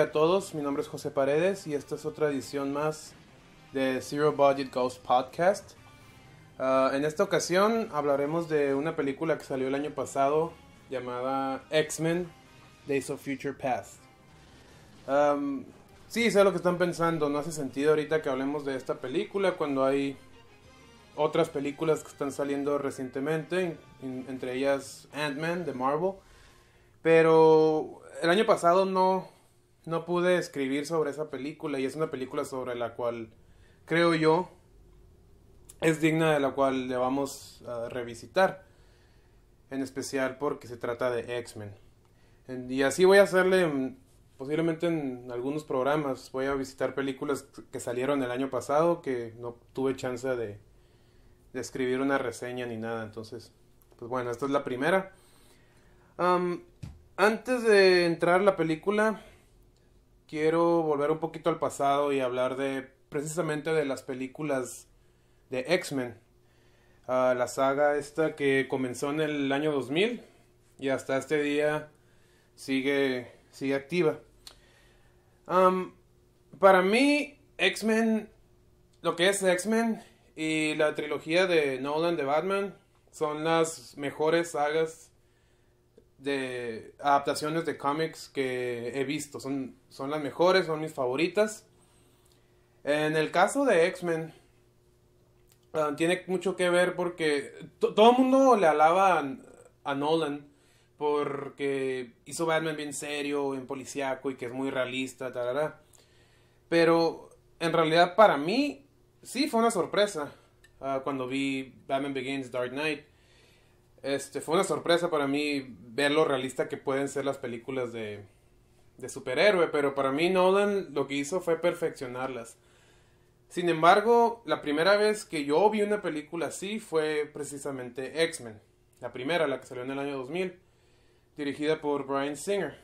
a todos, mi nombre es José Paredes y esta es otra edición más de Zero Budget Ghost Podcast. Ah, en esta ocasión hablaremos de una película que salió el año pasado llamada X-Men Days of Future Past. Um, sí, sé lo que están pensando, no hace sentido ahorita que hablemos de esta película cuando hay otras películas que están saliendo recientemente, entre ellas Ant-Man de Marvel. Pero el año pasado no, no pude escribir sobre esa película y es una película sobre la cual creo yo es digna de la cual le vamos a revisitar en especial porque se trata de X-Men y así voy a hacerle mm, posiblemente en algunos programas voy a visitar películas que salieron el año pasado que no tuve chance de, escribir una reseña ni nada entonces pues bueno esta es la primera antes de entrar la película quiero volver un poquito al pasado y hablar de precisamente de las películas de X-Men. Ah, la saga esta que comenzó en el año 2000 y hasta este día sigue, sigue activa. para mí, X-Men, lo que es X-Men y la trilogía de Nolan de Batman son las mejores sagas de adaptaciones de cómics que he visto. Son, son las mejores, son mis favoritas. En el caso de X-Men, ah, tiene mucho que ver porque todo el mundo le alaba a, Nolan porque hizo Batman bien serio, en policíaco y que es muy realista, Pero en realidad para mí sí fue una sorpresa ah, cuando vi Batman Begins Dark Knight este, fue una sorpresa para mí ver lo realista que pueden ser las películas de, superhéroe, pero para mí Nolan lo que hizo fue perfeccionarlas. Sin embargo, la primera vez que yo vi una película así fue precisamente X-Men, la primera, la que salió en el año 2000, dirigida por Brian Singer.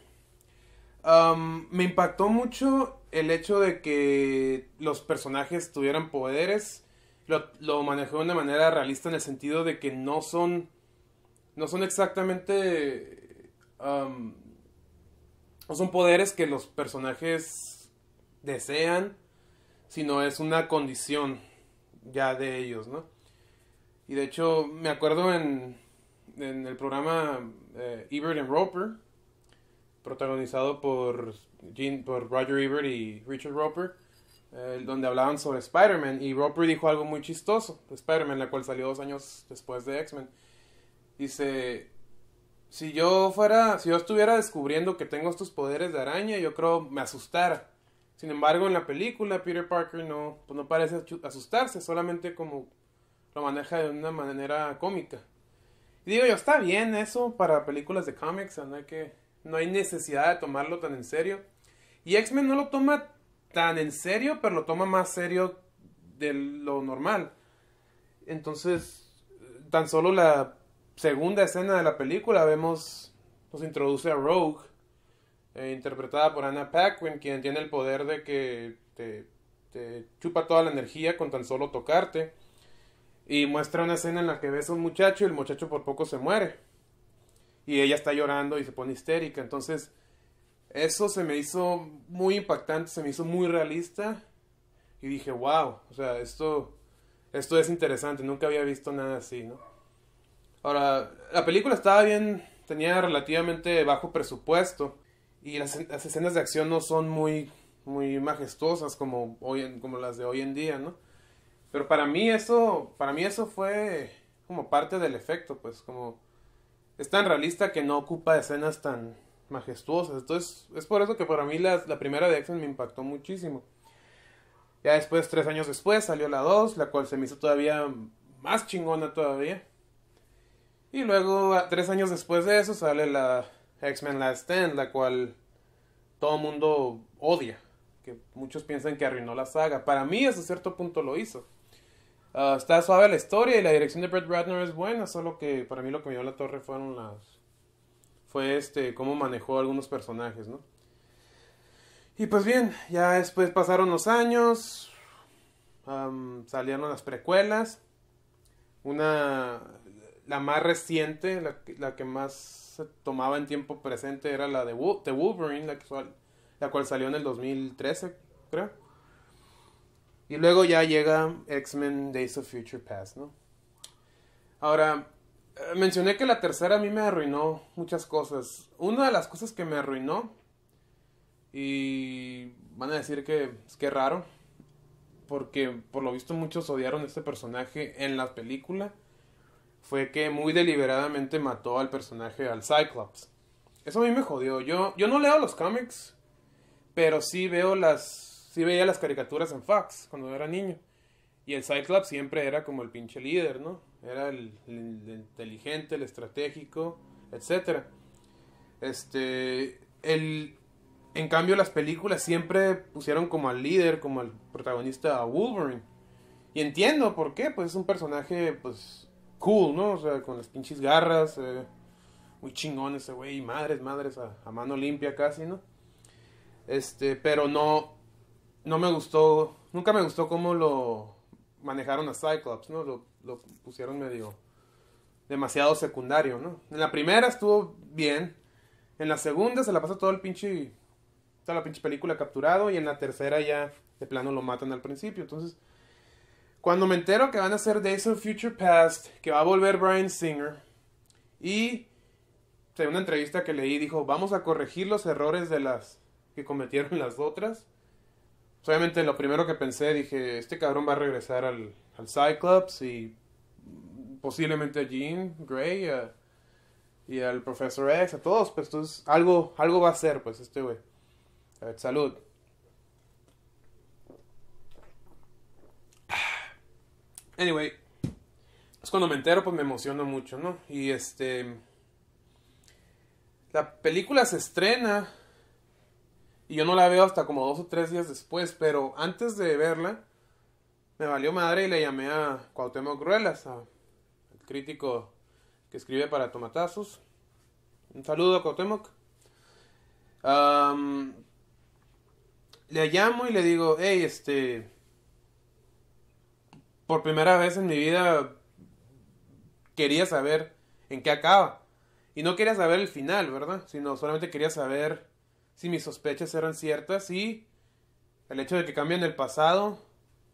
Um, me impactó mucho el hecho de que los personajes tuvieran poderes. Lo, lo manejó de una manera realista en el sentido de que no son no son exactamente... no son poderes que los personajes desean, sino es una condición ya de ellos, ¿no? Y de hecho, me acuerdo en, en el programa eh, Ebert and Roper, protagonizado por, por Roger Ebert y Richard Roper, eh, donde hablaban sobre Spider-Man. Y Roper dijo algo muy chistoso de Spider-Man, la cual salió dos años después de X-Men. Dice, si yo fuera, si yo estuviera descubriendo que tengo estos poderes de araña, yo creo me asustara. Sin embargo, en la película Peter Parker no, pues no parece asustarse, solamente como lo maneja de una manera cómica. Y digo yo, está bien eso para películas de cómics, no que, no hay necesidad de tomarlo tan en serio. Y X-Men no lo toma tan en serio, pero lo toma más serio de lo normal. Entonces, eh, tan solo la segunda escena de la película vemos, nos introduce a Rogue, eh, interpretada por Anna Paquin, quien tiene el poder de que te, chupa toda la energía con tan solo tocarte. Y muestra una escena en la que ves a un muchacho y el muchacho por poco se muere. Y ella está llorando y se pone histérica. Entonces, eso se me hizo muy impactante, se me hizo muy realista. Y dije, wow, o sea, esto, esto es interesante, nunca había visto nada así, ¿no? Ahora, la película estaba bien, tenía relativamente bajo presupuesto y las, escenas de acción no son muy, muy majestuosas como, hoy como las de hoy en día, ¿no? Pero para mí eso, para mí eso fue como parte del efecto, pues como es tan realista que no ocupa escenas tan majestuosas. Entonces es por eso que para mí la, primera de acción me impactó muchísimo. Ya después, tres años después, salió la 2, la cual se me hizo todavía más chingona todavía. Y luego, tres años después de eso, sale la X-Men Last Stand, la cual todo mundo odia. Que muchos piensan que arruinó la saga. Para mí, hasta cierto punto lo hizo. Ah, está suave la historia y la dirección de Brett Ratner es buena, solo que para mí lo que me dio la torre fueron las... Fue este, cómo manejó algunos personajes, ¿no? Y pues bien, ya después pasaron los años, salieron las precuelas, una la más reciente, la, que más se tomaba en tiempo presente era la de, Wolverine, la, la cual salió en el 2013, creo. Y luego ya llega X-Men Days of Future Past, ¿no? Ahora, eh, mencioné que la tercera a mí me arruinó muchas cosas. Una de las cosas que me arruinó, y van a decir que es que raro, porque por lo visto muchos odiaron este personaje en la película fue que muy deliberadamente mató al personaje, al Cyclops. Eso a mí me jodió. Yo, yo no leo los cómics, pero sí veo las, sí veía las caricaturas en fax... cuando era niño. Y el Cyclops siempre era como el pinche líder, ¿no? Era el, inteligente, el estratégico, etc. Este, el, en cambio las películas siempre pusieron como al líder, como al protagonista a Wolverine. Y entiendo por qué, pues es un personaje, pues cool, ¿no? O sea, con las pinches garras, eh, muy chingón ese güey, madres, madres, a, mano limpia casi, ¿no? Este, pero no, no me gustó, nunca me gustó cómo lo manejaron a Cyclops, ¿no? Lo, lo pusieron medio demasiado secundario, ¿no? En la primera estuvo bien, en la segunda se la pasa todo el pinche, toda la pinche película capturado y en la tercera ya de plano lo matan al principio, entonces cuando me entero que van a hacer Days of Future Past, que va a volver Brian Singer, y en una entrevista que leí dijo, vamos a corregir los errores de las que cometieron las otras. Pues, obviamente lo primero que pensé, dije, este cabrón va a regresar al, al Cyclops y posiblemente a Jean Grey y al Professor X, a todos, pues entonces algo, algo va a ser, pues este güey. A ver, salud. Anyway, es cuando me entero, pues me emociono mucho, ¿no? Y este. La película se estrena. Y yo no la veo hasta como dos o tres días después. Pero antes de verla, me valió madre y le llamé a Cuauhtémoc Ruelas, al crítico que escribe para Tomatazos. Un saludo a Cuauhtémoc. le llamo y le digo, hey, este por primera vez en mi vida quería saber en qué acaba. Y no quería saber el final, ¿verdad? Sino solamente quería saber si mis sospechas eran ciertas y el hecho de que cambien el pasado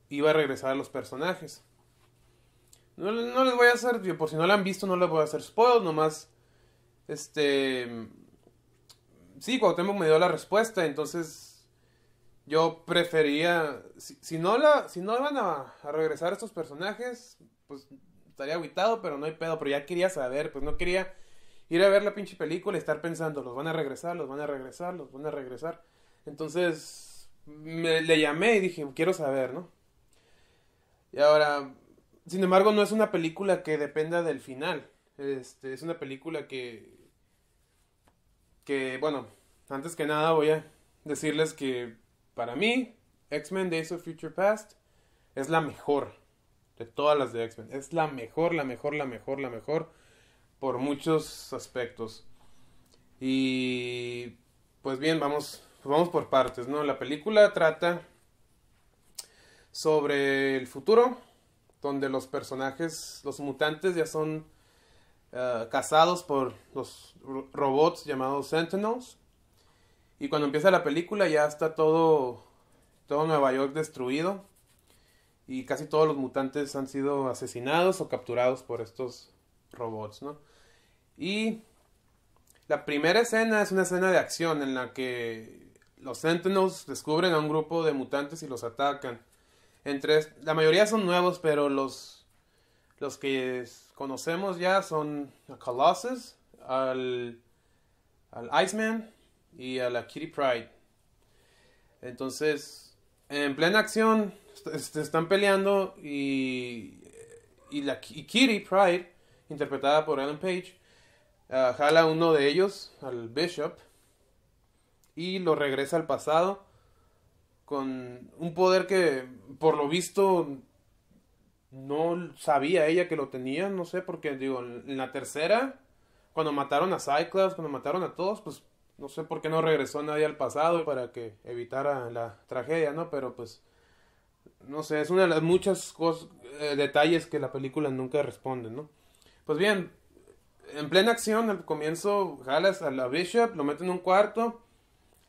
iba a regresar a los personajes. No, les voy a hacer, por si no lo han visto, no les voy a hacer spoilers, nomás. Este. Sí, Cuauhtémoc me dio la respuesta, entonces yo prefería, si, no la, si no van a, regresar estos personajes, pues estaría aguitado, pero no hay pedo, pero ya quería saber, pues no quería ir a ver la pinche película y estar pensando, los van a regresar, los van a regresar, los van a regresar. Entonces, le llamé y dije, quiero saber, ¿no? Y ahora, sin embargo, no es una película que dependa del final. Este, es una película que, que, bueno, antes que nada voy a decirles que para mí, X-Men Days of Future Past es la mejor de todas las de X-Men. Es la mejor, la mejor, la mejor, la mejor por muchos aspectos. Y pues bien, vamos, vamos por partes, ¿no? La película trata sobre el futuro, donde los personajes, los mutantes ya son eh, cazados por los robots llamados Sentinels y cuando empieza la película ya está todo, todo Nueva York destruido y casi todos los mutantes han sido asesinados o capturados por estos robots, Y la primera escena es una escena de acción en la que los Sentinels descubren a un grupo de mutantes y los atacan. Entre, la mayoría son nuevos, pero los, los que conocemos ya son a Colossus, al, al Iceman y a la Kitty Pride. Entonces, en plena acción, están peleando y, y, la, Kitty Pride, interpretada por Ellen Page, ah, jala a uno de ellos, al Bishop, y lo regresa al pasado con un poder que, por lo visto, no sabía ella que lo tenía, no sé, porque digo, en la tercera, cuando mataron a Cyclops, cuando mataron a todos, pues no sé por qué no regresó nadie al pasado para que evitara la tragedia, ¿no? Pero pues, no sé, es una de las muchas cosas, eh, detalles que la película nunca responde, ¿no? Pues bien, en plena acción, al comienzo, jalas a la Bishop, lo mete en un cuarto,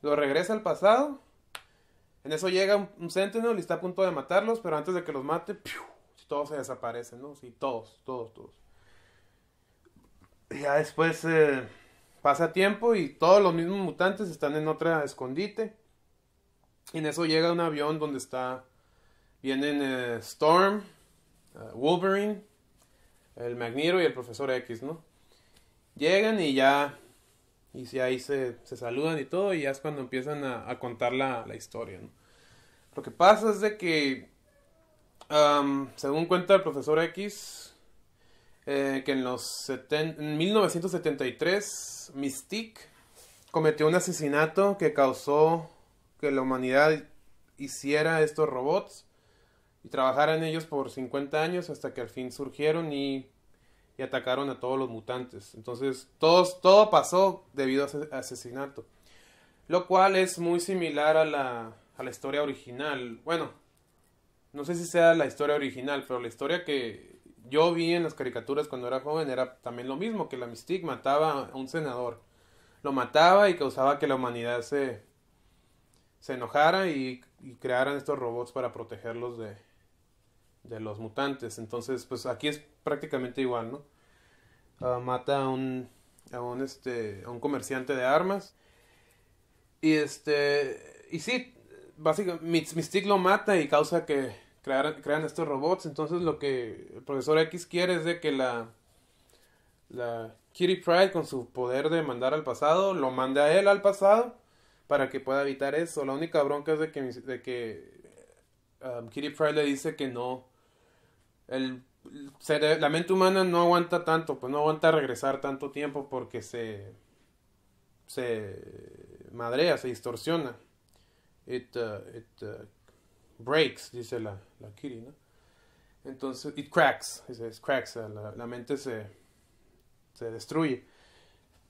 lo regresa al pasado. En eso llega un, Sentinel y está a punto de matarlos, pero antes de que los mate, todos se desaparecen, ¿no? Sí, todos, todos, todos. Ya después... Eh, pasa tiempo y todos los mismos mutantes están en otra escondite. Y en eso llega un avión donde está. Vienen eh, Storm, eh, Wolverine, el Magniro y el Profesor X, ¿no? Llegan y ya. Y si ahí se, se, saludan y todo, y ya es cuando empiezan a, contar la, historia, ¿no? Lo que pasa es de que. según cuenta el Profesor X, eh, que en los 1973 Mystique cometió un asesinato que causó que la humanidad hiciera estos robots y trabajara en ellos por 50 años hasta que al fin surgieron y, atacaron a todos los mutantes. Entonces todos, todo pasó debido a ese asesinato. Lo cual es muy similar a la, a la historia original. Bueno, no sé si sea la historia original, pero la historia que yo vi en las caricaturas cuando era joven era también lo mismo, que la Mystique mataba a un senador. Lo mataba y causaba que la humanidad se, se enojara y, crearan estos robots para protegerlos de, de los mutantes. Entonces, pues aquí es prácticamente igual, ¿no? Ah, mata a un, a un, este, a un comerciante de armas. Y este, y sí, básicamente Mystique lo mata y causa que crean estos robots. Entonces lo que el profesor X quiere es de que la, Kitty Pride con su poder de mandar al pasado, lo mande a él al pasado para que pueda evitar eso. La única bronca es de que, de que um, Kitty Pride le dice que no. El, la mente humana no aguanta tanto, pues no aguanta regresar tanto tiempo porque se, se madrea, se distorsiona. It, uh, uh, breaks, dice la, la Kitty, ¿no? Entonces, it cracks, dice, cracks, la, mente se, se destruye.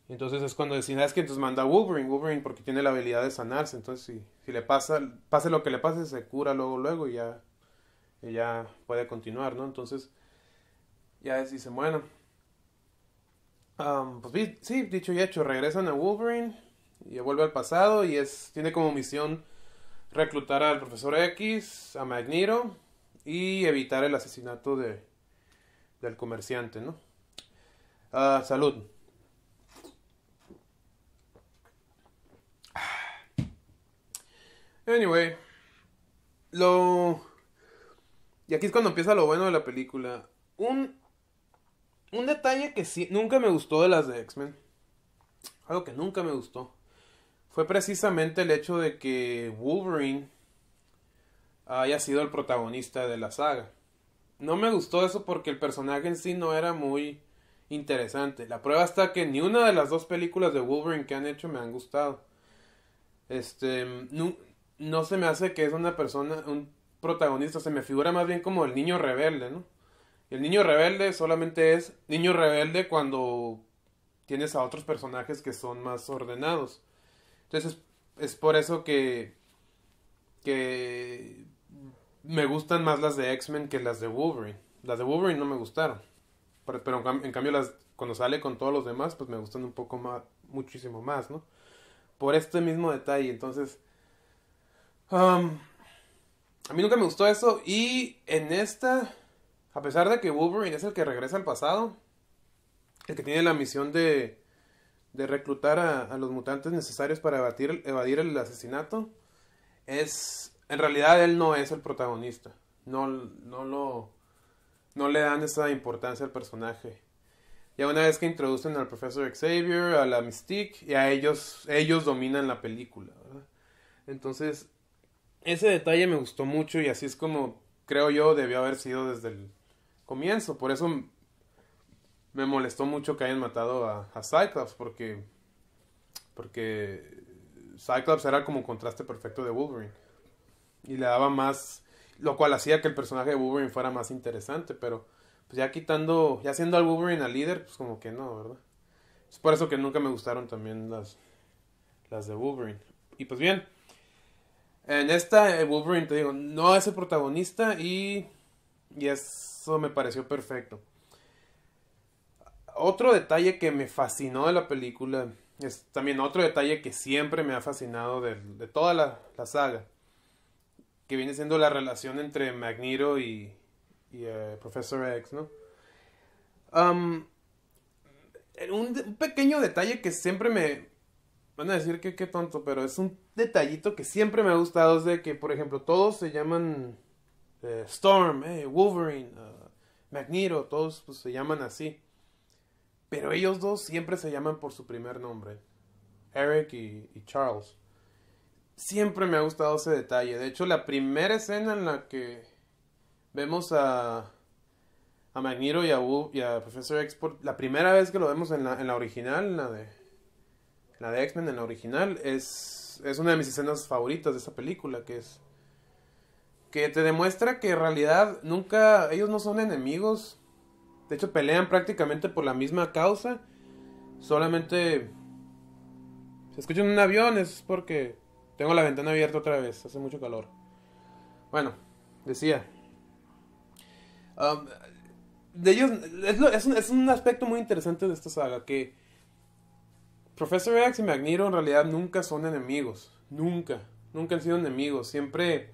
Entonces es cuando decís, ah, es que entonces manda Wolverine, Wolverine porque tiene la habilidad de sanarse, entonces si, si le pasa, pase lo que le pase, se cura luego, luego y ya, y ya puede continuar, ¿no? Entonces, ya es, dicen, bueno, um, pues sí, dicho y hecho, regresan a Wolverine y vuelve al pasado y es, tiene como misión reclutar al profesor X, a Magneto y evitar el asesinato de, del comerciante, ¿no? Ah, salud. Ah. Anyway, lo... Y aquí es cuando empieza lo bueno de la película. Un, un detalle que sí, nunca me gustó de las de X-Men. Algo que nunca me gustó fue precisamente el hecho de que Wolverine haya sido el protagonista de la saga. No me gustó eso porque el personaje en sí no era muy interesante. La prueba está que ni una de las dos películas de Wolverine que han hecho me han gustado. Este, no, se me hace que es una persona, un protagonista, se me figura más bien como el niño rebelde, ¿no? El niño rebelde solamente es niño rebelde cuando tienes a otros personajes que son más ordenados. Entonces es, por eso que, que me gustan más las de X-Men que las de Wolverine. Las de Wolverine no me gustaron. Pero, en, cambio las cuando sale con todos los demás, pues me gustan un poco más, muchísimo más, ¿no? Por este mismo detalle, entonces... Um, a mí nunca me gustó eso y en esta, a pesar de que Wolverine es el que regresa al pasado, el que tiene la misión de, de reclutar a, los mutantes necesarios para evadir, el asesinato, es, en realidad él no es el protagonista. No, no, lo, no le dan esa importancia al personaje. Ya una vez que introducen al profesor Xavier, a la Mystique, y a ellos, ellos dominan la película, Entonces, ese detalle me gustó mucho y así es como creo yo debió haber sido desde el comienzo. Por eso me molestó mucho que hayan matado a, Cyclops porque, Cyclops era como un contraste perfecto de Wolverine. Y le daba más, lo cual hacía que el personaje de Wolverine fuera más interesante, pero pues ya quitando, ya siendo al Wolverine al líder, pues como que no, ¿verdad? Es por eso que nunca me gustaron también las, las de Wolverine. Y pues bien, en esta eh, Wolverine, te digo, no es el protagonista y, y eso me pareció perfecto. Otro detalle que me fascinó de la película es también otro detalle que siempre me ha fascinado de, toda la, saga, que viene siendo la relación entre Magniro y, y eh, Professor X, ¿no? un, pequeño detalle que siempre me... Van a decir que qué tonto, pero es un detallito que siempre me ha gustado, es de que, por ejemplo, todos se llaman eh, Storm, eh, Wolverine, uh, Magneto, todos pues, se llaman así pero ellos dos siempre se llaman por su primer nombre. Eric y, Charles. Siempre me ha gustado ese detalle. De hecho, la primera escena en la que vemos a, a y a, Wu, y a Professor Export, la primera vez que lo vemos en la, en la original, la de, la de X-Men, en la original, es, es una de mis escenas favoritas de esa película, que es que te demuestra que en realidad nunca ellos no son enemigos de hecho, pelean prácticamente por la misma causa. Solamente. Se escucha un avión, es porque tengo la ventana abierta otra vez, hace mucho calor. Bueno, decía. Um, de ellos, es, un, es, un, aspecto muy interesante de esta saga, que Professor X y Magneto en realidad nunca son enemigos, nunca, nunca han sido enemigos, siempre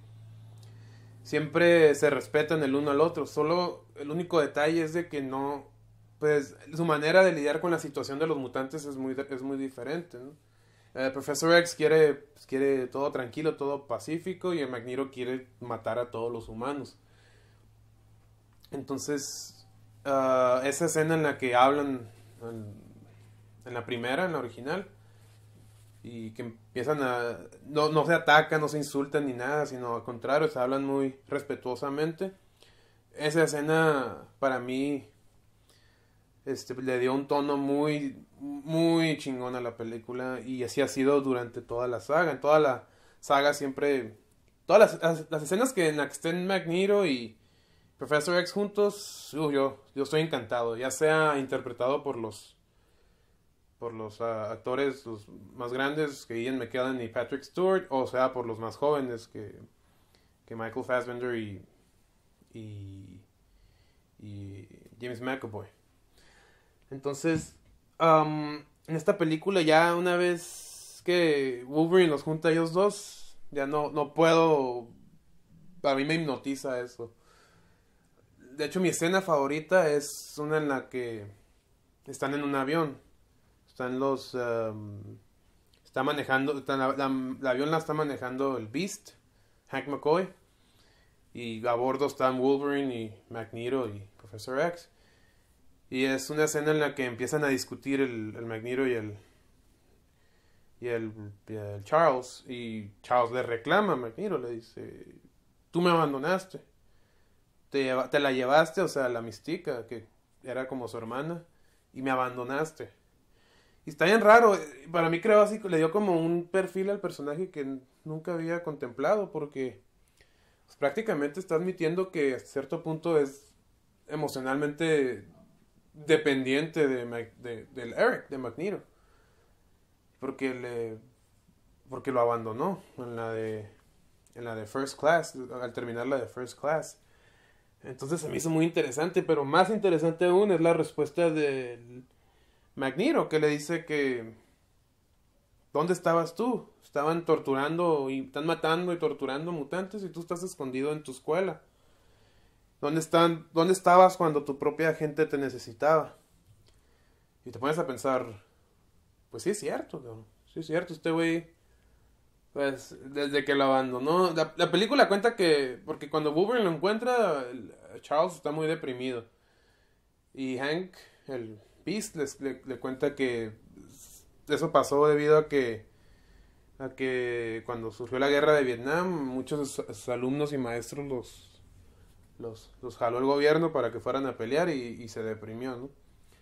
siempre se respetan el uno al otro. Solo el único detalle es de que no, pues su manera de lidiar con la situación de los mutantes es muy, es muy diferente. El eh, Professor X quiere, pues, quiere todo tranquilo, todo pacífico y el Magniro quiere matar a todos los humanos. Entonces, ah, esa escena en la que hablan en la primera, en la original, y que empiezan a... No, se atacan, no se insultan ni nada, sino al contrario, se hablan muy respetuosamente. Esa escena para mí este, le dio un tono muy, muy chingón a la película y así ha sido durante toda la saga. En toda la saga siempre... Todas las, escenas que en y Professor X juntos, yo, yo estoy encantado, ya sea interpretado por los por los ah, actores los más grandes, que Ian McKellen y Patrick Stewart, o sea, por los más jóvenes, que, Michael Fassbender y, y, James McAvoy. Entonces, um, en esta película ya una vez que Wolverine los junta a ellos dos, ya no, no puedo... A mí me hipnotiza eso. De hecho, mi escena favorita es una en la que están en un avión están los... Em, está manejando, la, avión la está manejando el Beast, Hank McCoy, y a bordo están Wolverine y Magneto y Professor X. Y es una escena en la que empiezan a discutir el, el y el, y el, Charles. Y Charles le reclama a Magneto, le dice, tú me abandonaste. Te, la llevaste, o sea, la Mística que era como su hermana, y me abandonaste. Y está bien raro. Eh, para mí creo así, le dio como un perfil al personaje que nunca había contemplado porque pues, prácticamente está admitiendo que a cierto punto es emocionalmente dependiente de, de, del Eric, de Mcniro Porque le porque lo abandonó en la de en la de First Class, al terminar la de First Class. Entonces se me hizo muy interesante, pero más interesante aún es la respuesta del Magniro, que le dice que... ¿Dónde estabas tú? Estaban torturando y están matando y torturando mutantes y tú estás escondido en tu escuela. ¿Dónde, están, ¿Dónde estabas cuando tu propia gente te necesitaba? Y te pones a pensar, pues sí es cierto, Sí es cierto, este güey, pues desde que lo abandonó. La, película cuenta que, porque cuando Wolverine lo encuentra, Charles está muy deprimido. Y Hank, el le, cuenta que eso pasó debido a que a que cuando surgió la guerra de Vietnam, muchos de sus alumnos y maestros los, los, jaló el gobierno para que fueran a pelear y, se deprimió, ¿no?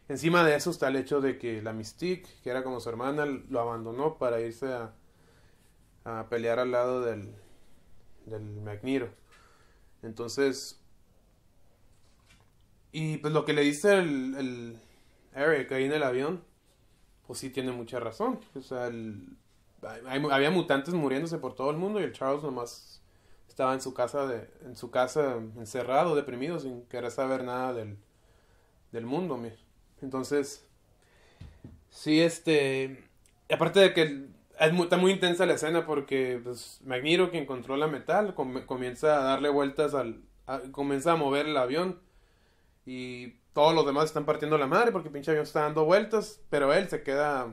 Encima de eso está el hecho de que la Mystique, que era como su hermana, lo abandonó para irse a, a pelear al lado del, del Magniro. Entonces, y pues lo que le dice el, Eric ahí en el avión, pues sí tiene mucha razón. había mutantes muriéndose por todo el mundo y el Charles nomás estaba en su casa, de, en su casa encerrado, deprimido, sin querer saber nada del, mundo. Entonces, sí, este... Aparte de que está muy intensa la escena porque pues, Magniro quien controla metal, comienza a darle vueltas al. comienza a mover el avión. Y todos los demás están partiendo la madre porque pinche avión está dando vueltas, pero él se queda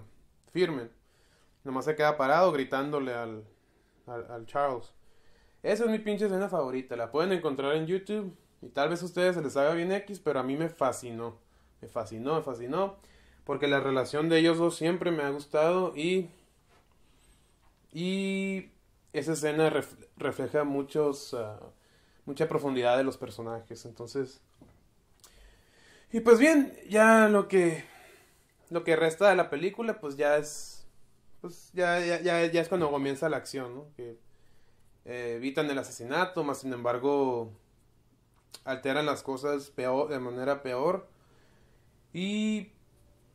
firme. Nomás se queda parado gritándole al, al, Charles. Esa es mi pinche escena favorita. La pueden encontrar en YouTube. Y tal vez a ustedes se les haga bien X, pero a mí me fascinó. Me fascinó, me fascinó. Porque la relación de ellos dos siempre me ha gustado. Y. Y. Esa escena refleja muchos. Ah, mucha profundidad de los personajes. Entonces. Y pues bien, ya lo que lo que resta de la película, pues ya es pues ya, ya, ya, es cuando comienza la acción, ¿no? Que eh, evitan el asesinato, más sin embargo alteran las cosas peor, de manera peor. Y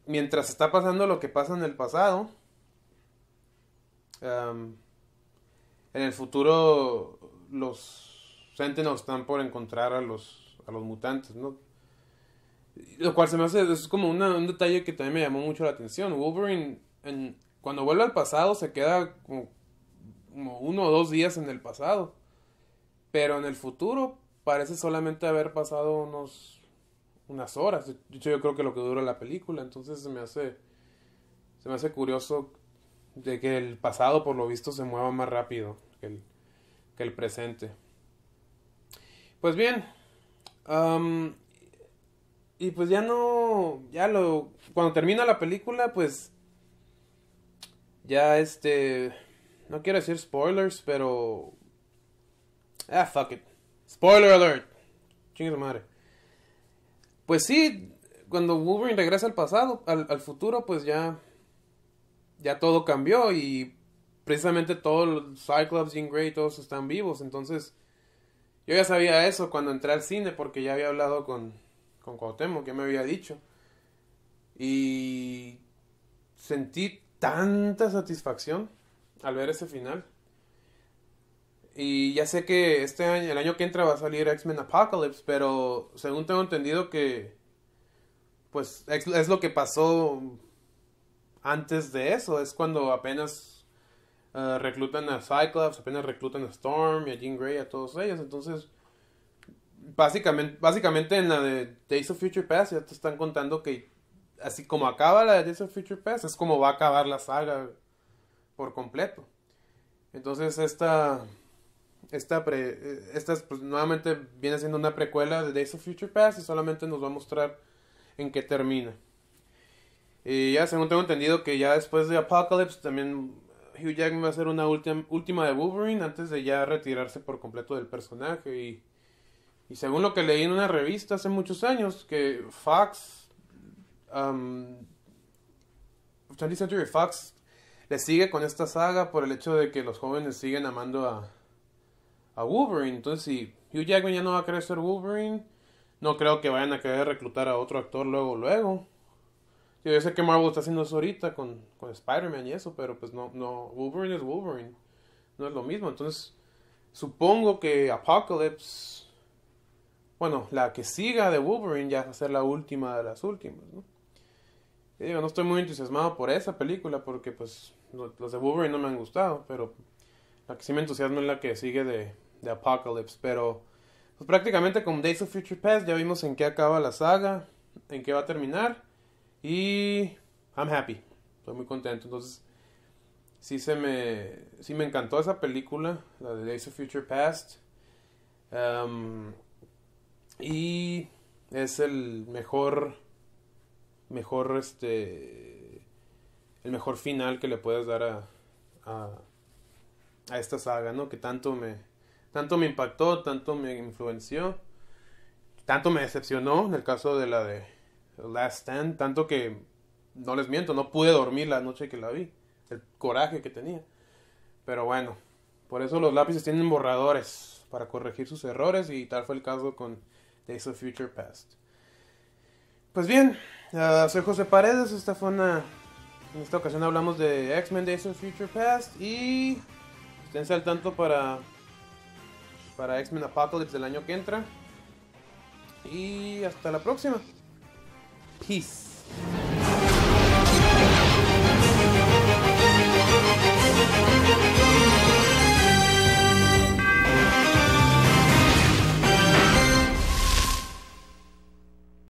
mientras está pasando lo que pasa en el pasado, en el futuro los Sentinels están por encontrar a los, a los mutantes, ¿no? Lo cual se me hace, es como una, un detalle que también me llamó mucho la atención. Wolverine, en, cuando vuelve al pasado, se queda como, como uno o dos días en el pasado. Pero en el futuro parece solamente haber pasado unos unas horas. De hecho, yo creo que lo que dura la película. Entonces se me hace se me hace curioso de que el pasado por lo visto se mueva más rápido que el, que el presente. Pues bien, um, y pues ya no, ya lo, cuando termina la película, pues ya este, no quiero decir spoilers, pero... Ah, fuck it. Spoiler alert. de madre. Pues sí, cuando Wolverine regresa al pasado, al, futuro, pues ya. Ya todo cambió y precisamente todos Cyclops, Jean Grey, todos están vivos. Entonces, yo ya sabía eso cuando entré al cine porque ya había hablado con, con Cuauhtémoc, que me había dicho. Y sentí tanta satisfacción al ver ese final. Y ya sé que este año, el año que entra va a salir X-Men Apocalypse, pero según tengo entendido que pues es lo que pasó antes de eso, es cuando apenas eh, reclutan a Cyclops, apenas reclutan a Storm y a Jean Grey, a todos ellos, entonces básicamente, básicamente en la de Days of Future Past ya te están contando que así como acaba la de Days of Future Past es como va a acabar la saga por completo. Entonces esta esta pre, pues, nuevamente viene siendo una precuela de Days of Future Past y solamente nos va a mostrar en qué termina. Y ya según tengo entendido que ya después de Apocalypse también Hugh Jackman va a hacer una última, última de Wolverine antes de ya retirarse por completo del personaje y y según lo que leí en una revista hace muchos años, que Fox, 20th um, Century Fox, le sigue con esta saga por el hecho de que los jóvenes siguen amando a, a Wolverine. Entonces, si Hugh Jackman ya no va a querer ser Wolverine, no creo que vayan a querer reclutar a otro actor luego, luego. Yo sé que Marvel está haciendo eso ahorita con, con Spider-Man y eso, pero pues no, no, Wolverine es Wolverine. No es lo mismo. Entonces, supongo que Apocalypse bueno, la que siga de Wolverine ya va a ser la última de las últimas, ¿no? digo, no estoy muy entusiasmado por esa película porque pues los de Wolverine no me han gustado, pero la que sí me entusiasma es la que sigue de, de Apocalypse, pero pues prácticamente con Days of Future Past ya vimos en qué acaba la saga, en qué va a terminar y I'm happy, estoy muy contento, entonces sí se me sí me encantó esa película, la de Days of Future Past. Um, y es el mejor, mejor, este, el mejor final que le puedes dar a, a, a esta saga, ¿no? Que tanto me, tanto me impactó, tanto me influenció, tanto me decepcionó en el caso de la de Last Stand, tanto que, no les miento, no pude dormir la noche que la vi, el coraje que tenía. Pero bueno, por eso los lápices tienen borradores, para corregir sus errores y tal fue el caso con Days of Future Past. Pues bien, ah, soy José Paredes, esta fue una... En esta ocasión hablamos de X-Men Days of Future Past y... Esténse al tanto para... Para X-Men Apocalypse del año que entra. Y hasta la próxima. Peace.